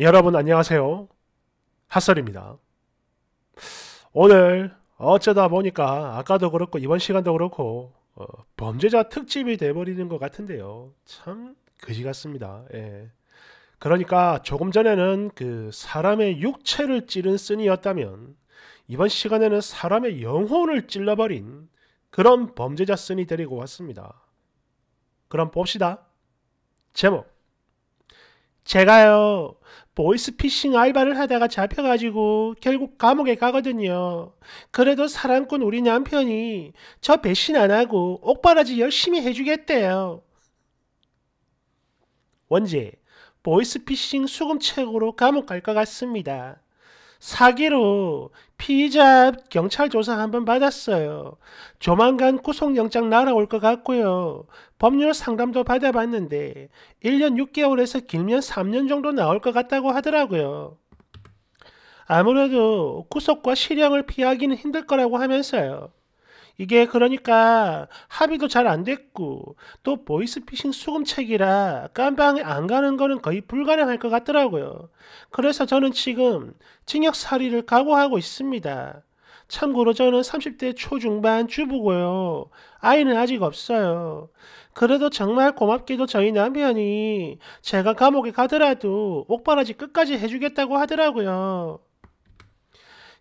여러분 안녕하세요. 핫설입니다. 오늘 어쩌다 보니까 아까도 그렇고 이번 시간도 그렇고 어, 범죄자 특집이 돼버리는 것 같은데요. 참 그지 같습니다. 예. 그러니까 조금 전에는 그 사람의 육체를 찌른 쓴이었다면 이번 시간에는 사람의 영혼을 찔러버린 그런 범죄자 쓴이 데리고 왔습니다. 그럼 봅시다. 제목 제가요, 보이스피싱 알바를 하다가 잡혀가지고 결국 감옥에 가거든요. 그래도 사랑꾼 우리 남편이 저 배신 안 하고 옥바라지 열심히 해주겠대요. 원제, 보이스피싱 수금책으로 감옥 갈 것 같습니다. 사기로 피의자 경찰 조사 한번 받았어요. 조만간 구속영장 날아올 것 같고요. 법률 상담도 받아봤는데 1년 6개월에서 길면 3년 정도 나올 것 같다고 하더라고요. 아무래도 구속과 실형을 피하기는 힘들 거라고 하면서요. 이게 그러니까 합의도 잘 안 됐고 또 보이스피싱 수금책이라 깜방에 안 가는 거는 거의 불가능할 것 같더라고요. 그래서 저는 지금 징역 살이를 각오하고 있습니다. 참고로 저는 30대 초중반 주부고요. 아이는 아직 없어요. 그래도 정말 고맙게도 저희 남편이 제가 감옥에 가더라도 옥바라지 끝까지 해주겠다고 하더라고요.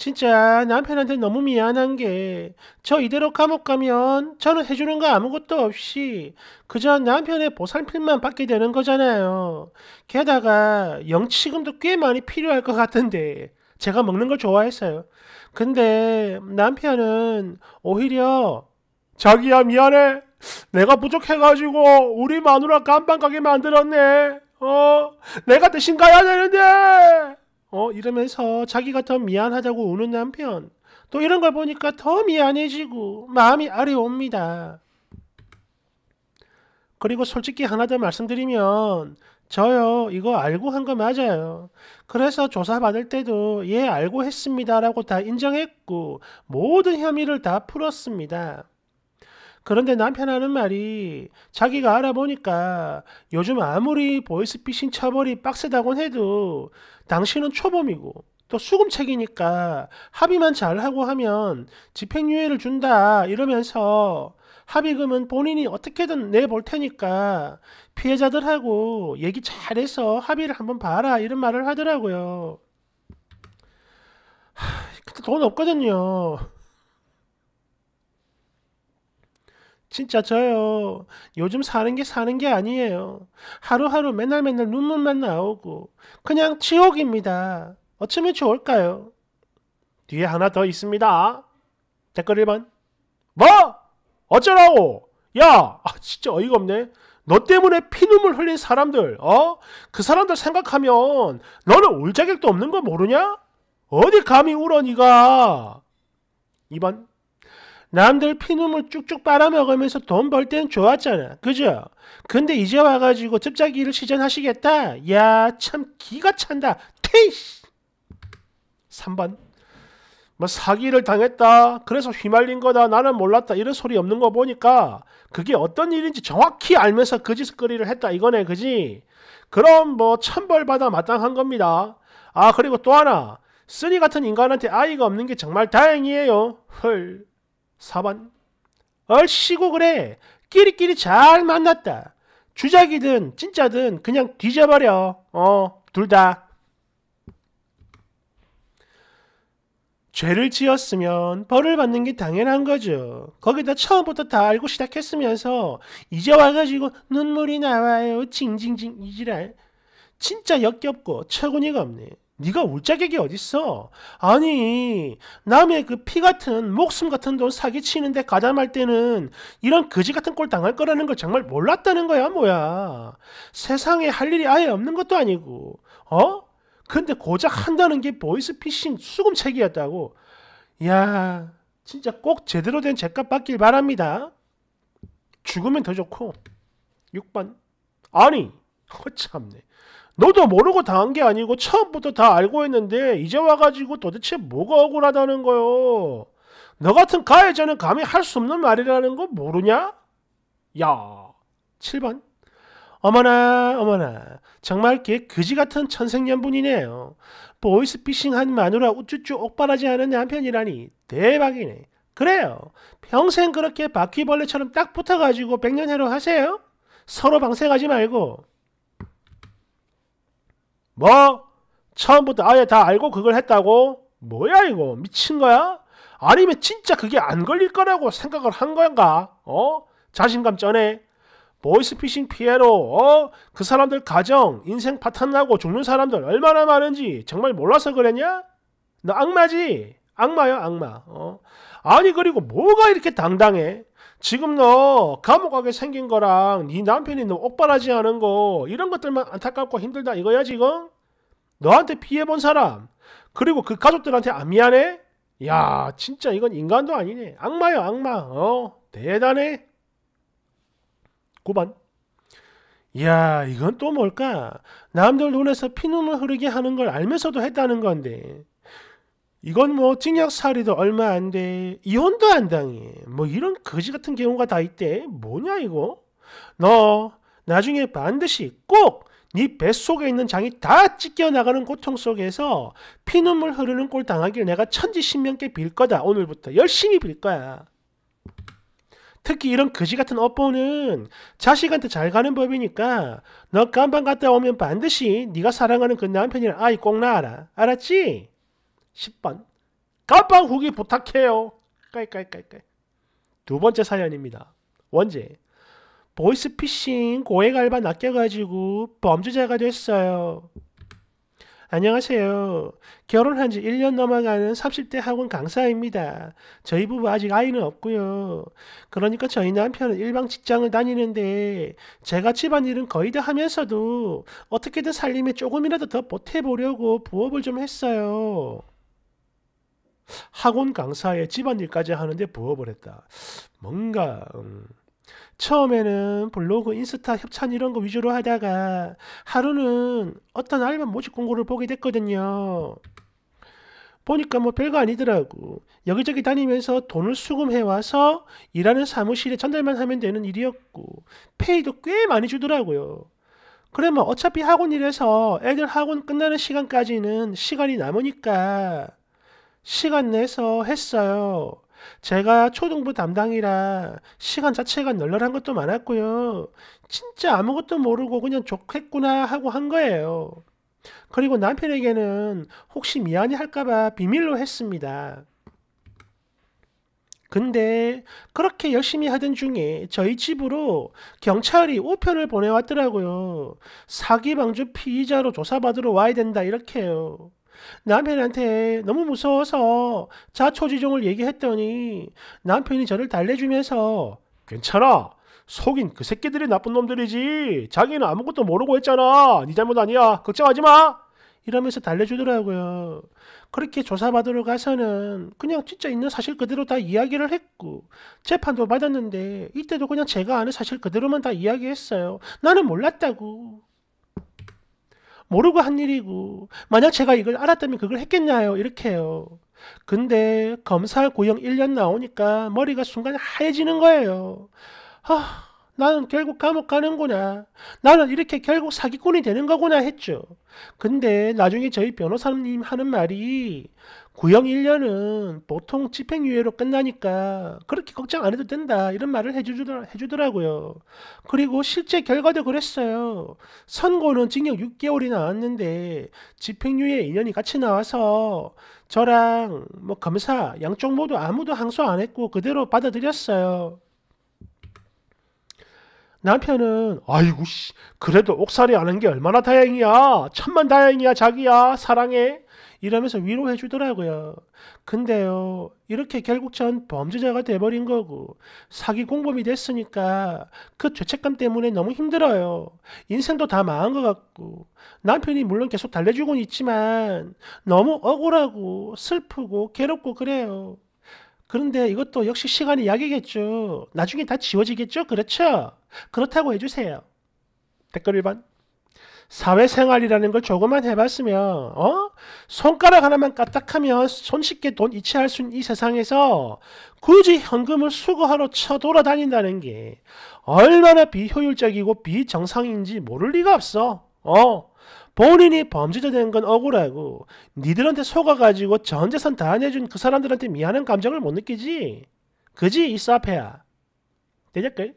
진짜 남편한테 너무 미안한 게 저 이대로 감옥 가면 저는 해주는 거 아무것도 없이 그저 남편의 보살핌만 받게 되는 거잖아요. 게다가 영치금도 꽤 많이 필요할 것 같은데 제가 먹는 걸 좋아했어요. 근데 남편은 오히려 자기야 미안해. 내가 부족해가지고 우리 마누라 깜빵 가게 만들었네. 어, 내가 대신 가야 되는데. 어, 이러면서 자기가 더 미안하다고 우는 남편. 또 이런 걸 보니까 더 미안해지고 마음이 아려옵니다. 그리고 솔직히 하나 더 말씀드리면 저요 이거 알고 한 거 맞아요. 그래서 조사받을 때도 예 알고 했습니다라고 다 인정했고 모든 혐의를 다 풀었습니다. 그런데 남편 하는 말이 자기가 알아보니까 요즘 아무리 보이스피싱 처벌이 빡세다곤 해도 당신은 초범이고 또 수금책이니까 합의만 잘하고 하면 집행유예를 준다 이러면서 합의금은 본인이 어떻게든 내볼 테니까 피해자들하고 얘기 잘해서 합의를 한번 봐라 이런 말을 하더라고요. 하, 근데 돈 없거든요. 진짜 저요. 요즘 사는 게 사는 게 아니에요. 하루하루 맨날 맨날 눈물만 나오고 그냥 지옥입니다. 어쩌면 좋을까요? 뒤에 하나 더 있습니다. 댓글 1번. 뭐? 어쩌라고? 야, 아, 진짜 어이가 없네. 너 때문에 피눈물 흘린 사람들, 어? 그 사람들 생각하면 너는 울 자격도 없는 거 모르냐? 어디 감히 울어 니가? 2번 남들 피눈물 쭉쭉 빨아먹으면서 돈 벌 땐 좋았잖아. 그죠? 근데 이제 와가지고 접자기를 시전하시겠다? 야, 참 기가 찬다. 퇴이씨! 3번. 뭐 사기를 당했다. 그래서 휘말린 거다. 나는 몰랐다. 이런 소리 없는 거 보니까 그게 어떤 일인지 정확히 알면서 거짓거리를 그 했다. 이거네. 그지? 그럼 뭐 천벌받아 마땅한 겁니다. 아, 그리고 또 하나. 쓰리 같은 인간한테 아이가 없는 게 정말 다행이에요. 헐. 4번 얼씨고 그래 끼리끼리 잘 만났다 주작이든 진짜든 그냥 뒤져버려 어둘다 죄를 지었으면 벌을 받는 게 당연한 거죠 거기다 처음부터 다 알고 시작했으면서 이제 와가지고 눈물이 나와요 징징징 이지랄 진짜 역겹고 처분이가 없네 네가 올 자격이 어딨어? 아니 남의 그 피 같은 목숨 같은 돈 사기치는데 가담할 때는 이런 거지 같은 꼴 당할 거라는 걸 정말 몰랐다는 거야 뭐야 세상에 할 일이 아예 없는 것도 아니고 어? 근데 고작 한다는 게 보이스피싱 수금책이었다고 야 진짜 꼭 제대로 된 제값 받길 바랍니다 죽으면 더 좋고 6번 아니 허참네. 너도 모르고 당한 게 아니고 처음부터 다 알고 있는데 이제 와가지고 도대체 뭐가 억울하다는 거요. 너 같은 가해자는 감히 할 수 없는 말이라는 거 모르냐? 야. 7번. 어머나 어머나 정말 개 그지 같은 천생연분이네요. 보이스피싱한 마누라 우쭈쭈 옥바라지 않은 남편이라니 대박이네. 그래요. 평생 그렇게 바퀴벌레처럼 딱 붙어가지고 백년해로 하세요. 서로 방생하지 말고. 뭐? 처음부터 아예 다 알고 그걸 했다고? 뭐야 이거 미친 거야? 아니면 진짜 그게 안 걸릴 거라고 생각을 한 건가? 어? 자신감 쩌네. 보이스피싱 피해로 어? 그 사람들 가정, 인생 파탄나고 죽는 사람들 얼마나 많은지 정말 몰라서 그랬냐? 너 악마지? 악마야 악마. 어? 아니 그리고 뭐가 이렇게 당당해? 지금 너 감옥 가게 생긴 거랑 네 남편이 너 억발하지 않은 거 이런 것들만 안타깝고 힘들다 이거야 지금? 너한테 피해 본 사람 그리고 그 가족들한테 안 아, 미안해? 야 진짜 이건 인간도 아니네 악마야 악마 어 대단해 9번 야 이건 또 뭘까 남들 눈에서 피눈물 흐르게 하는 걸 알면서도 했다는 건데 이건 뭐 징역 살이도 얼마 안 돼. 이혼도 안 당해. 뭐 이런 거지 같은 경우가 다 있대. 뭐냐 이거? 너 나중에 반드시 꼭 네 뱃속에 있는 장이 다 찢겨 나가는 고통 속에서 피눈물 흐르는 꼴 당하길 내가 천지신명께 빌 거다. 오늘부터 열심히 빌 거야. 특히 이런 거지 같은 업보는 자식한테 잘 가는 법이니까 너 깜방 갔다 오면 반드시 네가 사랑하는 그 남편이랑 아이 꼭 낳아라. 알았지? 10번 깜빵 후기 부탁해요. 깔깔깔깔 두 번째 사연입니다. 원제 보이스피싱 고액 알바 낚여가지고 범죄자가 됐어요. 안녕하세요. 결혼한 지 1년 넘어가는 30대 학원 강사입니다. 저희 부부 아직 아이는 없고요. 그러니까 저희 남편은 일방 직장을 다니는데 제가 집안일은 거의 다 하면서도 어떻게든 살림에 조금이라도 더 보태보려고 부업을 좀 했어요. 학원 강사에 집안일까지 하는데 부업을 했다. 뭔가 음, 처음에는 블로그, 인스타, 협찬 이런 거 위주로 하다가 하루는 어떤 알바 모집 공고를 보게 됐거든요. 보니까 뭐 별거 아니더라고. 여기저기 다니면서 돈을 수금해 와서 일하는 사무실에 전달만 하면 되는 일이었고 페이도 꽤 많이 주더라고요. 그러면 어차피 학원 일해서 애들 학원 끝나는 시간까지는 시간이 남으니까 시간 내서 했어요. 제가 초등부 담당이라 시간 자체가 널널한 것도 많았고요. 진짜 아무것도 모르고 그냥 좋겠구나 하고 한 거예요. 그리고 남편에게는 혹시 미안해 할까봐 비밀로 했습니다. 근데 그렇게 열심히 하던 중에 저희 집으로 경찰이 우편을 보내왔더라고요. 사기방조 피의자로 조사받으러 와야 된다 이렇게요. 남편한테 너무 무서워서 자초지종을 얘기했더니 남편이 저를 달래주면서 괜찮아. 속인 그 새끼들이 나쁜 놈들이지. 자기는 아무것도 모르고 했잖아. 네 잘못 아니야. 걱정하지 마. 이러면서 달래주더라고요. 그렇게 조사받으러 가서는 그냥 진짜 있는 사실 그대로 다 이야기를 했고 재판도 받았는데 이때도 그냥 제가 아는 사실 그대로만 다 이야기했어요. 나는 몰랐다고. 모르고 한 일이고 만약 제가 이걸 알았다면 그걸 했겠냐요 이렇게 해요. 근데 검사 고용 1년 나오니까 머리가 순간 하얘지는 거예요. 아, 나는 결국 감옥 가는구나. 나는 이렇게 결국 사기꾼이 되는 거구나 했죠. 근데 나중에 저희 변호사님 하는 말이 구형 1년은 보통 집행유예로 끝나니까 그렇게 걱정 안 해도 된다 이런 말을 해주더라, 해주더라고요. 그리고 실제 결과도 그랬어요. 선고는 징역 6개월이 나왔는데 집행유예 2년이 같이 나와서 저랑 뭐 검사 양쪽 모두 아무도 항소 안 했고 그대로 받아들였어요. 남편은 아이고 씨 그래도 옥살이 안 한 게 얼마나 다행이야 천만 다행이야 자기야 사랑해 이러면서 위로해 주더라고요. 근데요, 이렇게 결국 전 범죄자가 돼버린 거고, 사기 공범이 됐으니까 그 죄책감 때문에 너무 힘들어요. 인생도 다 망한 것 같고, 남편이 물론 계속 달래주곤 있지만, 너무 억울하고, 슬프고, 괴롭고 그래요. 그런데 이것도 역시 시간이 약이겠죠. 나중에 다 지워지겠죠? 그렇죠? 그렇다고 해주세요. 댓글 1번. 사회생활이라는 걸 조금만 해봤으면 어? 손가락 하나만 까딱하면 손쉽게 돈 이체할 수 있는 이 세상에서 굳이 현금을 수거하러 쳐돌아다닌다는 게 얼마나 비효율적이고 비정상인지 모를 리가 없어. 어? 본인이 범죄자 된 건 억울하고 니들한테 속아가지고 전 재산 다 내준 그 사람들한테 미안한 감정을 못 느끼지. 그지 이 사페야. 대댓글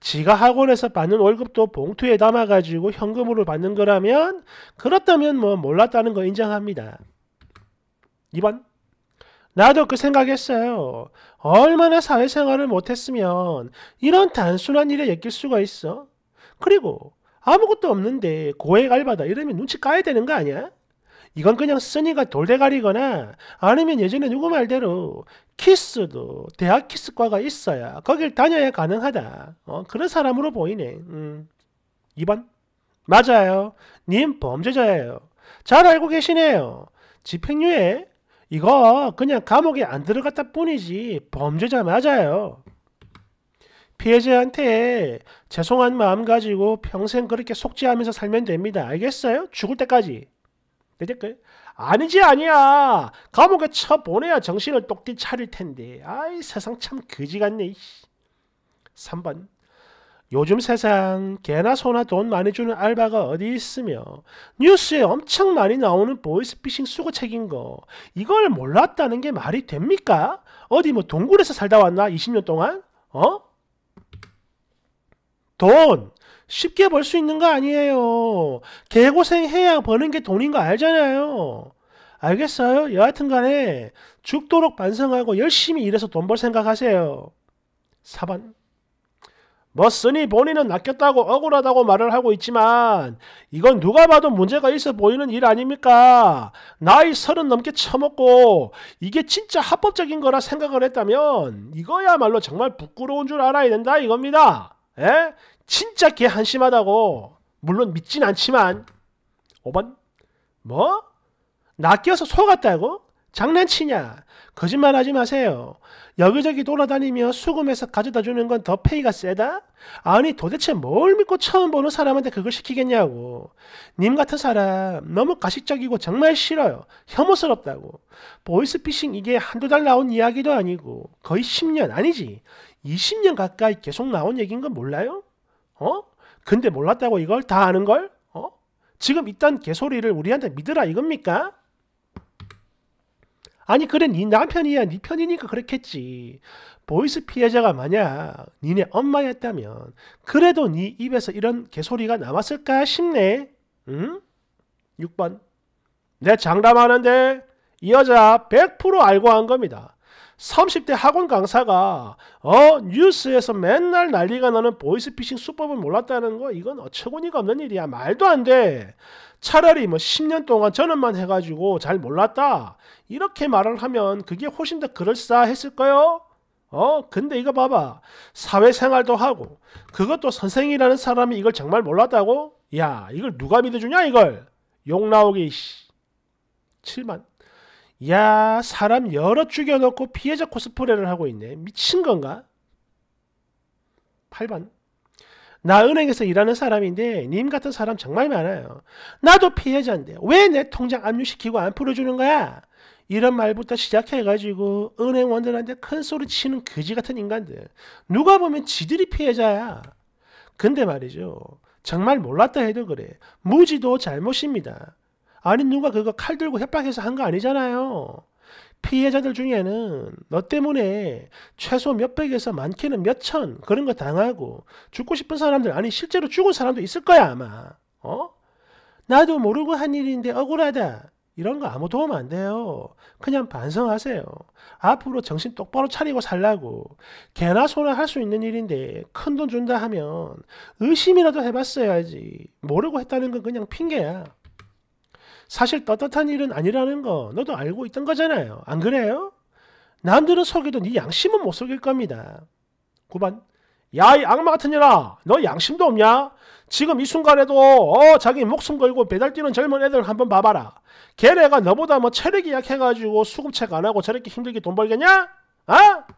지가 학원에서 받는 월급도 봉투에 담아가지고 현금으로 받는 거라면 그렇다면 뭐 몰랐다는 거 인정합니다. 2번 나도 그 생각했어요. 얼마나 사회생활을 못했으면 이런 단순한 일에 엮일 수가 있어. 그리고 아무것도 없는데 고액 알바다 이러면 눈치 까야 되는 거 아니야? 이건 그냥 쓰니가 돌대가리거나 아니면 예전에 누구 말대로 키스도 대학 키스과가 있어야 거길 다녀야 가능하다. 어, 그런 사람으로 보이네. 음. 2번 맞아요. 님 범죄자예요. 잘 알고 계시네요. 집행유예? 이거 그냥 감옥에 안 들어갔다 뿐이지 범죄자 맞아요. 피해자한테 죄송한 마음 가지고 평생 그렇게 속죄하면서 살면 됩니다. 알겠어요? 죽을 때까지. 그제그 아니지 아니야. 감옥에 쳐보내야 정신을 똑띠 차릴 텐데. 아이 세상 참 거지 같네. 3번 요즘 세상 개나 소나 돈 많이 주는 알바가 어디 있으며 뉴스에 엄청 많이 나오는 보이스피싱 수거책인 거 이걸 몰랐다는 게 말이 됩니까? 어디 뭐 동굴에서 살다 왔나 20년 동안? 어? 돈! 쉽게 벌 수 있는 거 아니에요. 개고생해야 버는 게 돈인 거 알잖아요. 알겠어요? 여하튼 간에 죽도록 반성하고 열심히 일해서 돈 벌 생각하세요. 4번. 멋쓰니 본인은 아꼈다고 억울하다고 말을 하고 있지만 이건 누가 봐도 문제가 있어 보이는 일 아닙니까? 나이 서른 넘게 처먹고 이게 진짜 합법적인 거라 생각을 했다면 이거야말로 정말 부끄러운 줄 알아야 된다 이겁니다. 에? 예? 진짜 개 한심하다고 물론 믿진 않지만 5번 뭐? 낚여서 속았다고? 장난치냐? 거짓말하지 마세요. 여기저기 돌아다니며 수금해서 가져다 주는 건 더 페이가 세다? 아니 도대체 뭘 믿고 처음 보는 사람한테 그걸 시키겠냐고. 님 같은 사람 너무 가식적이고 정말 싫어요. 혐오스럽다고. 보이스피싱 이게 한두 달 나온 이야기도 아니고 거의 10년 아니지. 20년 가까이 계속 나온 얘기인 건 몰라요? 어? 근데 몰랐다고 이걸 다 아는 걸? 어? 지금 이딴 개소리를 우리한테 믿으라 이겁니까? 아니 그래 네 남편이야 네 편이니까 그렇겠지. 보이스 피해자가 만약 니네 엄마였다면 그래도 네 입에서 이런 개소리가 남았을까 싶네. 응? 6번 내 장담하는데 이 여자 100% 알고 한 겁니다. 30대 학원 강사가 어 뉴스에서 맨날 난리가 나는 보이스피싱 수법을 몰랐다는 거 이건 어처구니가 없는 일이야 말도 안 돼 차라리 뭐 10년 동안 전업만 해가지고 잘 몰랐다 이렇게 말을 하면 그게 훨씬 더 그럴싸했을까요? 어 근데 이거 봐봐 사회생활도 하고 그것도 선생이라는 사람이 이걸 정말 몰랐다고? 야 이걸 누가 믿어주냐 이걸 욕 나오기 7만 야 사람 여러 죽여놓고 피해자 코스프레를 하고 있네. 미친 건가? 8번 나 은행에서 일하는 사람인데 님 같은 사람 정말 많아요. 나도 피해자인데 왜 내 통장 압류시키고 안 풀어주는 거야? 이런 말부터 시작해가지고 은행원들한테 큰 소리 치는 그지 같은 인간들. 누가 보면 지들이 피해자야. 근데 말이죠. 정말 몰랐다 해도 그래. 무지도 잘못입니다. 아닌 누가 그거 칼 들고 협박해서 한 거 아니잖아요. 피해자들 중에는 너 때문에 최소 몇백에서 많게는 몇천 그런 거 당하고 죽고 싶은 사람들 아니 실제로 죽은 사람도 있을 거야 아마 어? 나도 모르고 한 일인데 억울하다 이런 거 아무 도움 안 돼요 그냥 반성하세요 앞으로 정신 똑바로 차리고 살라고 개나 소나 할 수 있는 일인데 큰 돈 준다 하면 의심이라도 해봤어야지 모르고 했다는 건 그냥 핑계야 사실 떳떳한 일은 아니라는 거 너도 알고 있던 거잖아요. 안 그래요? 남들은 속여도 네 양심은 못 속일 겁니다. 9번 야이 악마 같은 년아 너 양심도 없냐? 지금 이 순간에도 어, 자기 목숨 걸고 배달 뛰는 젊은 애들 한번 봐봐라. 걔네가 너보다 뭐 체력이 약해가지고 수급책 안 하고 저렇게 힘들게 돈 벌겠냐? 아? 어?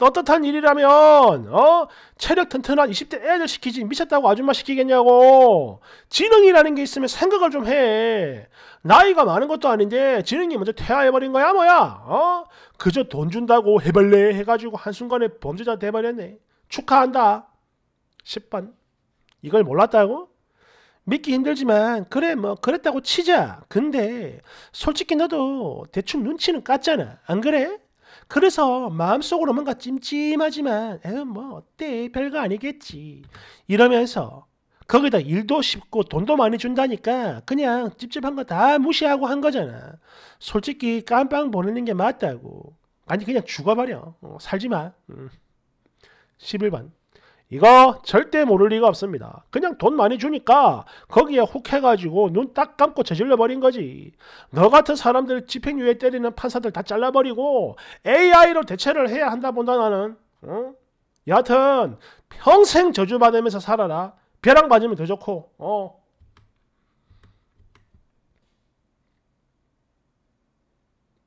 떳떳한 일이라면 어 체력 튼튼한 20대 애들 시키지 미쳤다고 아줌마 시키겠냐고 지능이라는 게 있으면 생각을 좀 해 나이가 많은 것도 아닌데 지능이 먼저 퇴화해버린 거야 뭐야 어 그저 돈 준다고 해벌레 해가지고 한순간에 범죄자 돼버렸네 축하한다 10번 이걸 몰랐다고? 믿기 힘들지만 그래 뭐 그랬다고 치자 근데 솔직히 너도 대충 눈치는 깠잖아 안 그래? 그래서 마음속으로 뭔가 찜찜하지만 에휴 뭐 어때 별거 아니겠지 이러면서 거기다 일도 쉽고 돈도 많이 준다니까 그냥 찝찝한 거 다 무시하고 한 거잖아. 솔직히 깜빵 보내는 게 맞다고. 아니 그냥 죽어버려. 어, 살지 마. 음. 11번. 이거 절대 모를 리가 없습니다. 그냥 돈 많이 주니까 거기에 훅 해가지고 눈 딱 감고 저질러 버린 거지. 너 같은 사람들 집행유예 때리는 판사들 다 잘라버리고 AI로 대체를 해야 한다 본다 나는. 어? 여하튼 평생 저주받으면서 살아라. 벼랑 맞으면 더 좋고. 어.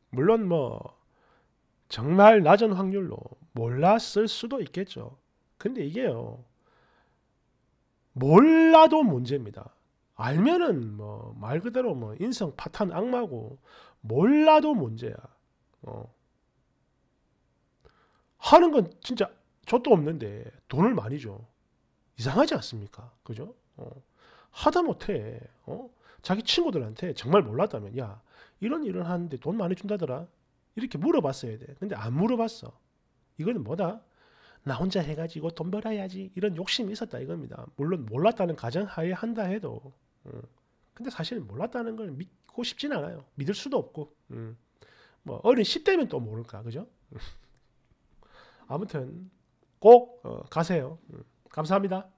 물론 뭐 정말 낮은 확률로 몰랐을 수도 있겠죠. 근데 이게요. 몰라도 문제입니다. 알면은 뭐 말 그대로 뭐 인성 파탄 악마고 몰라도 문제야. 어. 하는 건 진짜 저도 없는데 돈을 많이 줘. 이상하지 않습니까? 그죠? 어. 하다못해 어? 자기 친구들한테 정말 몰랐다면 야 이런 일을 하는데 돈 많이 준다더라 이렇게 물어봤어야 돼. 근데 안 물어봤어. 이거는 뭐다? 나 혼자 해가지고 돈 벌어야지 이런 욕심이 있었다 이겁니다. 물론 몰랐다는 가정하에 한다 해도 음. 근데 사실 몰랐다는 걸 믿고 싶진 않아요. 믿을 수도 없고 음. 뭐어른 10대면 또 모를까 그죠? 아무튼 꼭 어, 가세요. 음. 감사합니다.